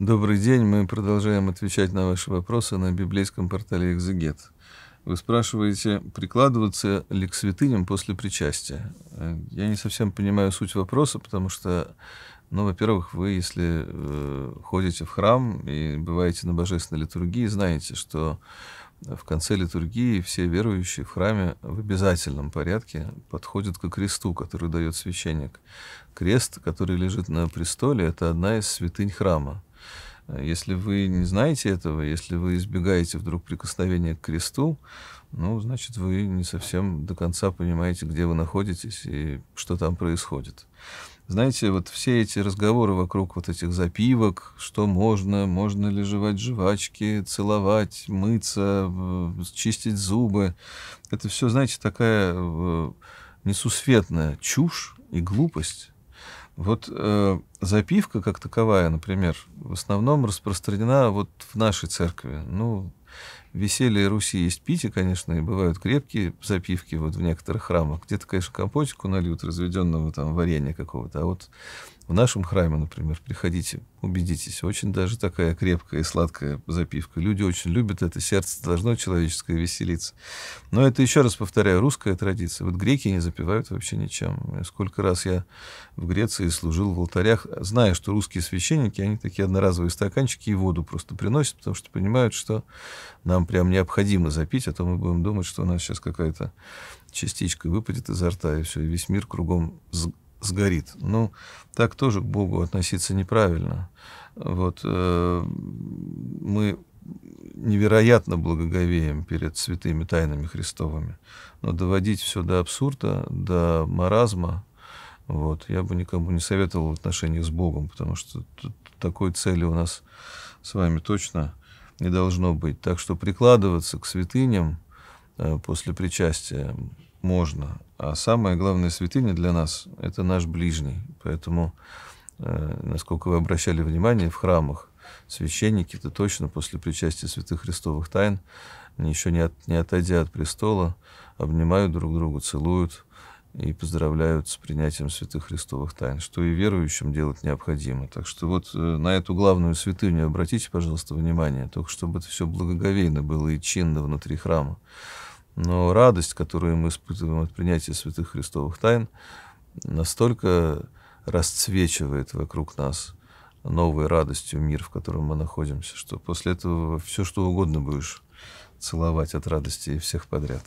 Добрый день, мы продолжаем отвечать на ваши вопросы на библейском портале «Экзегет». Вы спрашиваете, прикладываться ли к святыням после причастия. Э, я не совсем понимаю суть вопроса, потому что, ну, во-первых, вы, если э, ходите в храм и бываете на божественной литургии, знаете, что в конце литургии все верующие в храме в обязательном порядке подходят к кресту, который дает священник. Крест, который лежит на престоле, это одна из святынь храма. Э, если вы не знаете этого, если вы избегаете вдруг прикосновения к кресту, ну, значит, вы не совсем до конца понимаете, где вы находитесь и что там происходит. Знаете, вот все эти разговоры вокруг вот этих запивок, что можно, можно ли жевать жвачки, целовать, мыться, э, чистить зубы, это все, знаете, такая э, несусветная чушь и глупость, вот э, запивка как таковая, например, в основном распространена вот в нашей церкви. Ну, веселье Руси есть пить, и, конечно, и бывают крепкие запивки вот в некоторых храмах. Где-то, конечно, компотику нальют, разведенного там варенья какого-то. А вот в нашем храме, например, приходите, убедитесь, очень даже такая крепкая и сладкая запивка. Люди очень любят это, сердце должно человеческое веселиться. Но это, еще раз повторяю, русская традиция. Вот греки не запивают вообще ничем. Сколько раз я в Греции служил в алтарях, зная, что русские священники, они такие одноразовые стаканчики и воду просто приносят, потому что понимают, что нам нам прям необходимо запить, а то мы будем думать, что у нас сейчас какая-то частичка выпадет изо рта, и все, и весь мир кругом сгорит. Ну, так тоже к Богу относиться неправильно. Вот, э, мы невероятно благоговеем перед святыми тайнами Христовыми. Но доводить все до абсурда, до маразма, вот, я бы никому не советовал в отношении с Богом, потому что тут такой цели у нас с вами точно не должно быть. Так что прикладываться к святыням э, после причастия можно. А самое главное святыня для нас – это наш ближний. Поэтому, э, насколько вы обращали внимание, в храмах священники, то точно после причастия святых Христовых тайн, еще не, от, не отойдя от престола, обнимают друг друга, целуют, и поздравляют с принятием святых Христовых тайн, что и верующим делать необходимо. Так что вот э, на эту главную святыню обратите, пожалуйста, внимание, только чтобы это все благоговейно было и чинно внутри храма. Но радость, которую мы испытываем от принятия святых Христовых тайн, настолько расцвечивает вокруг нас новой радостью мир, в котором мы находимся, что после этого все, что угодно будешь целовать от радости всех подряд.